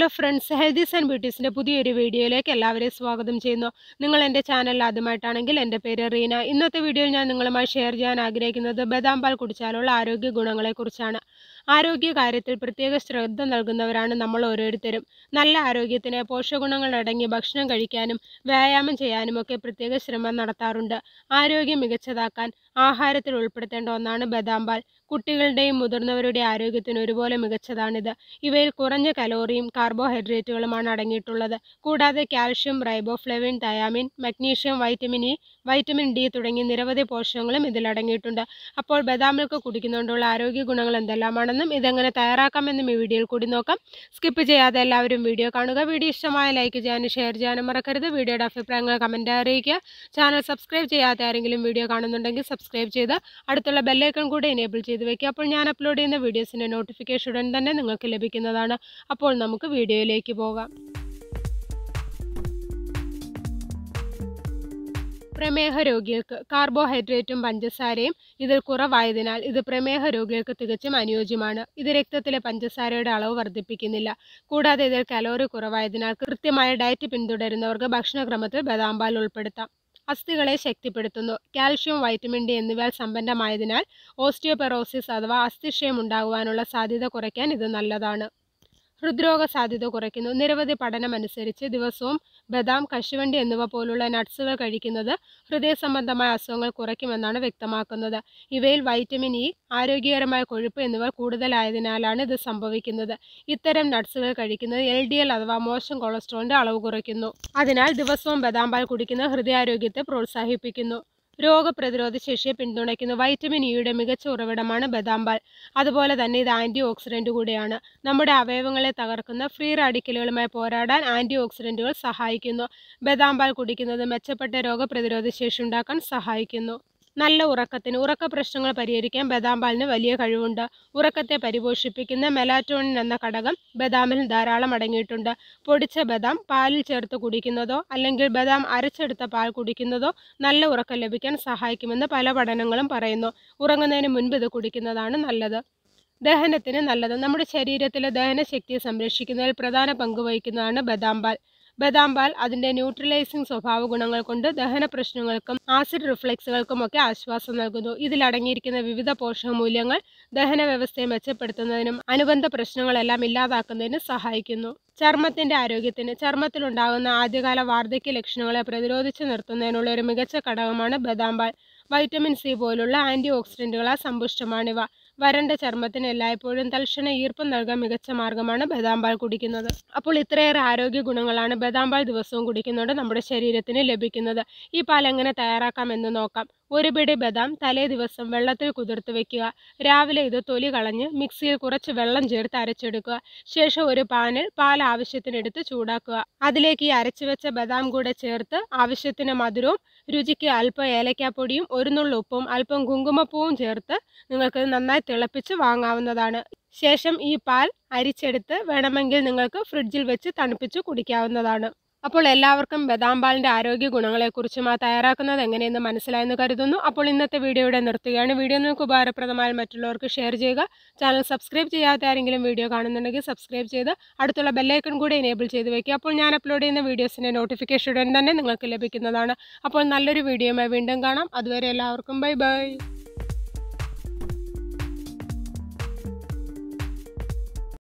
hello friends healthies and ബ്യൂട്ടീസിൻ്റെ പുതിയൊരു വീഡിയോയിലേക്ക് എല്ലാവരെയും സ്വാഗതം ചെയ്യുന്നു നിങ്ങൾ എൻ്റെ ചാനൽ ആദ്യമായിട്ടാണെങ്കിൽ എൻ്റെ പേര് റീന ഇന്നത്തെ വീഡിയോയിൽ ഞാൻ നിങ്ങളുമായി ഷെയർ ചെയ്യാൻ ആഗ്രഹിക്കുന്നത് ബദാം പാൽ കുടിച്ചാലുള്ള ആരോഗ്യ ഗുണങ്ങളെക്കുറിച്ചാണ് ആരോഗ്യകാര്യത്തിൽ പ്രത്യേക ശ്രദ്ധ നൽകുന്നവരാണ് നമ്മൾ ഓരോരുത്തരും നല്ല ആരോഗ്യത്തിന് പോഷകഗുണങ്ങൾ അടങ്ങിയ ഭക്ഷണം കഴിക്കാനും വ്യായാമം ചെയ്യാനും ഒക്കെ പ്രത്യേക ശ്രമം നടത്താറുണ്ട് ആരോഗ്യം മികച്ചതാക്കാൻ ആഹാരത്തിൽ ഉൾപ്പെടുത്തേണ്ട ഒന്നാണ് ബദാം പാൽ കുട്ടികളുടെയും മുതിർന്നവരുടെ ആരോഗ്യത്തിന് ഒരുപോലെ മികച്ചതാണിത് ഇവയിൽ കുറഞ്ഞ കലോറിയും കാർബോഹൈഡ്രേറ്റുകളുമാണ് അടങ്ങിയിട്ടുള്ളത് കൂടാതെ calcium riboflavin thiamine magnesium vitamin E vitamin D തുടങ്ങി നിരവധി പോഷകങ്ങളും ഇതിലടങ്ങിയിട്ടുണ്ട് അപ്പോൾ ബദാം മിൽക്ക് കുടിക്കുന്നതുകൊണ്ടുള്ള ആരോഗ്യ ഗുണങ്ങൾ എന്തെല്ലാമാണെന്ന് എന്നും ഇതെങ്ങനെ തയ്യാറാക്കാമെന്നും ഈ വീഡിയോയിൽ കൂടി നോക്കാം സ്കിപ്പ് ചെയ്യാതെ എല്ലാവരും വീഡിയോ കാണുക വീഡിയോ ഇഷ്ടമായ ലൈക്ക് ചെയ്യാനും ഷെയർ ചെയ്യാനും മറക്കരുത് വീഡിയോയുടെ അഭിപ്രായങ്ങൾ കമൻറ്റ് അറിയിക്കുക ചാനൽ സബ്സ്ക്രൈബ് ചെയ്യാത്ത ആരെങ്കിലും വീഡിയോ കാണുന്നുണ്ടെങ്കിൽ സബ്സ്ക്രൈബ് ചെയ്ത് അടുത്തുള്ള ബെല്ലൈക്കൺ കൂടി എനേബിൾ ചെയ്ത് വയ്ക്കുക അപ്പോൾ ഞാൻ അപ്ലോഡ് ചെയ്യുന്ന വീഡിയോസിൻ്റെ നോട്ടിഫിക്കേഷൻ ഉടൻ തന്നെ നിങ്ങൾക്ക് ലഭിക്കുന്നതാണ് അപ്പോൾ നമുക്ക് വീഡിയോയിലേക്ക് പോകാം പ്രമേഹ രോഗികൾക്ക് കാർബോഹൈഡ്രേറ്റും പഞ്ചസാരയും ഇതിൽ കുറവായതിനാൽ ഇത് പ്രമേഹ രോഗികൾക്ക് തികച്ചും അനുയോജ്യമാണ് ഇത് രക്തത്തിലെ പഞ്ചസാരയുടെ അളവ് വർദ്ധിപ്പിക്കുന്നില്ല കൂടാതെ ഇതിൽ കലോറി കുറവായതിനാൽ കൃത്യമായ ഡയറ്റ് പിന്തുടരുന്നവർക്ക് ഭക്ഷണക്രമത്തിൽ ബദാം പാൽ ഉൾപ്പെടുത്താം അസ്ഥികളെ ശക്തിപ്പെടുത്തുന്നു കാൽഷ്യം വൈറ്റമിൻ ഡി എന്നിവയാൽ സമ്പന്നമായതിനാൽ ഓസ്റ്റിയോപെറോസിസ് അഥവാ അസ്ഥിക്ഷയം ഉണ്ടാകുവാനുള്ള സാധ്യത കുറയ്ക്കാൻ ഇത് നല്ലതാണ് ഹൃദ്രോഗ സാധ്യത കുറയ്ക്കുന്നു നിരവധി പഠനമനുസരിച്ച് ദിവസവും ബദാം കശുവണ്ടി എന്നിവ പോലുള്ള നട്ട്സുകൾ കഴിക്കുന്നത് ഹൃദയ സംബന്ധമായ അസുഖങ്ങൾ കുറയ്ക്കുമെന്നാണ് വ്യക്തമാക്കുന്നത് ഇവയിൽ വൈറ്റമിൻ ഇ ആരോഗ്യകരമായ കൊഴുപ്പ് എന്നിവ കൂടുതലായതിനാലാണ് ഇത് സംഭവിക്കുന്നത് ഇത്തരം നട്ട്സുകൾ കഴിക്കുന്നത് എൽ ഡി എൽ അഥവാ മോശം കൊളസ്ട്രോളിന്റെ അളവ് കുറയ്ക്കുന്നു അതിനാൽ ദിവസവും ബദാം പാൽ കുടിക്കുന്നത് ഹൃദയാരോഗ്യത്തെ പ്രോത്സാഹിപ്പിക്കുന്നു രോഗപ്രതിരോധ ശേഷിയെ പിന്തുണയ്ക്കുന്നു വൈറ്റമിൻ ഇയുടെ e മികച്ച ഉറവിടമാണ് ബദാം പാൽ അതുപോലെ തന്നെ ഇത് ആൻറ്റി ഓക്സിഡൻറ്റ് കൂടിയാണ് നമ്മുടെ അവയവങ്ങളെ തകർക്കുന്ന ഫ്രീ റാഡിക്കലുകളുമായി പോരാടാൻ ആൻറ്റി ഓക്സിഡൻറ്റുകൾ സഹായിക്കുന്നു ബദാം പാൽ കുടിക്കുന്നത് മെച്ചപ്പെട്ട രോഗപ്രതിരോധ ശേഷി ഉണ്ടാക്കാൻ സഹായിക്കുന്നു നല്ല ഉറക്കത്തിന് ഉറക്ക പ്രശ്നങ്ങൾ പരിഹരിക്കാൻ ബദാം പാലിന് വലിയ കഴിവുണ്ട് ഉറക്കത്തെ പരിപോഷിപ്പിക്കുന്ന മെലാറ്റോണിൻ എന്ന ഘടകം ബദാമിൽ ധാരാളം അടങ്ങിയിട്ടുണ്ട് പൊടിച്ച ബദാം പാലിൽ ചേർത്ത് കുടിക്കുന്നതോ അല്ലെങ്കിൽ ബദാം അരച്ചെടുത്ത പാൽ കുടിക്കുന്നതോ നല്ല ഉറക്കം ലഭിക്കാൻ സഹായിക്കുമെന്ന് പല പഠനങ്ങളും പറയുന്നു ഉറങ്ങുന്നതിന് മുൻപ് ഇത് കുടിക്കുന്നതാണ് നല്ലത് ദഹനത്തിന് നല്ലത് നമ്മുടെ ശരീരത്തിലെ ദഹനശക്തിയെ സംരക്ഷിക്കുന്നതിൽ പ്രധാന പങ്ക് വഹിക്കുന്നതാണ് ബദാം പാൽ ബദാം പാൽ അതിൻ്റെ ന്യൂട്രലൈസിംഗ് സ്വഭാവ ഗുണങ്ങൾ കൊണ്ട് ദഹന പ്രശ്നങ്ങൾക്കും ആസിഡ് റിഫ്ലക്സുകൾക്കും ഒക്കെ ആശ്വാസം നൽകുന്നു ഇതിലടങ്ങിയിരിക്കുന്ന വിവിധ പോഷക മൂല്യങ്ങൾ ദഹന വ്യവസ്ഥയെ മെച്ചപ്പെടുത്തുന്നതിനും അനുബന്ധ പ്രശ്നങ്ങളെല്ലാം ഇല്ലാതാക്കുന്നതിനും സഹായിക്കുന്നു ചർമ്മത്തിന്റെ ആരോഗ്യത്തിന് ചർമ്മത്തിലുണ്ടാകുന്ന ആദ്യകാല വാർദ്ധക്യ ലക്ഷണങ്ങളെ പ്രതിരോധിച്ചു നിർത്തുന്നതിനുള്ള ഒരു മികച്ച ഘടകമാണ് ബദാം പാൽ വൈറ്റമിൻ സി പോലുള്ള ആന്റി ഓക്സിഡന്റുകളാൽ സമ്പുഷ്ടമാണിവ വരണ്ട ചർമ്മത്തിന് എല്ലായ്പ്പോഴും തൽക്ഷണ ഈർപ്പം നൽകാൻ മികച്ച മാർഗമാണ് ബദാം പാൽ കുടിക്കുന്നത് അപ്പോൾ ഇത്രയേറെ ആരോഗ്യ ഗുണങ്ങളാണ് ബദാം പാൽ ദിവസവും കുടിക്കുന്നതുകൊണ്ട് നമ്മുടെ ശരീരത്തിന് ലഭിക്കുന്നത് ഈ പാൽ എങ്ങനെ തയ്യാറാക്കാം എന്ന് നോക്കാം ഒരു പിടി ബദാം തലേ ദിവസം വെള്ളത്തിൽ കുതിർത്ത് വെക്കുക രാവിലെ ഇത് തൊലി കളഞ്ഞ് മിക്സിയിൽ കുറച്ച് വെള്ളം ചേർത്ത് അരച്ചെടുക്കുക ശേഷം ഒരു പാനിൽ പാൽ ആവശ്യത്തിനെടുത്ത് ചൂടാക്കുക അതിലേക്ക് ഈ അരച്ചു വെച്ച ബദാം കൂടെ ചേർത്ത് ആവശ്യത്തിന് മധുരവും രുചിക്ക് അല്പം ഏലക്കാപ്പൊടിയും ഒരു നുള്ളുപ്പും അല്പം കുങ്കുമപ്പൂവും ചേർത്ത് നിങ്ങൾക്ക് നന്നായി തിളപ്പിച്ച് വാങ്ങാവുന്നതാണ് ശേഷം ഈ പാൽ അരിച്ചെടുത്ത് വേണമെങ്കിൽ നിങ്ങൾക്ക് ഫ്രിഡ്ജിൽ വെച്ച് തണുപ്പിച്ച് കുടിക്കാവുന്നതാണ് അപ്പോൾ എല്ലാവർക്കും ബദാം ആരോഗ്യ ഗുണങ്ങളെക്കുറിച്ചും ആ തയ്യാറാക്കുന്നത് എങ്ങനെയെന്ന് മനസ്സിലായെന്ന് കരുതുന്നു അപ്പോൾ ഇന്നത്തെ വീഡിയോ ഇവിടെ നിർത്തുകയാണ് വീഡിയോ നിങ്ങൾക്ക് ഉപകാരപ്രദമായി മറ്റുള്ളവർക്ക് ഷെയർ ചെയ്യുക ചാനൽ സബ്സ്ക്രൈബ് ചെയ്യാത്ത ആരെങ്കിലും വീഡിയോ കാണുന്നുണ്ടെങ്കിൽ സബ്സ്ക്രൈബ് ചെയ്ത് അടുത്തുള്ള ബെല്ലൈക്കൺ കൂടി എനേബിൾ ചെയ്ത് വയ്ക്കുക അപ്പോൾ ഞാൻ അപ്ലോഡ് ചെയ്യുന്ന വീഡിയോസിൻ്റെ നോട്ടിഫിക്കേഷൻ ഉടൻ തന്നെ നിങ്ങൾക്ക് ലഭിക്കുന്നതാണ് അപ്പോൾ നല്ലൊരു വീഡിയോയുമായി വീണ്ടും കാണാം അതുവരെ എല്ലാവർക്കും ബൈ ബൈ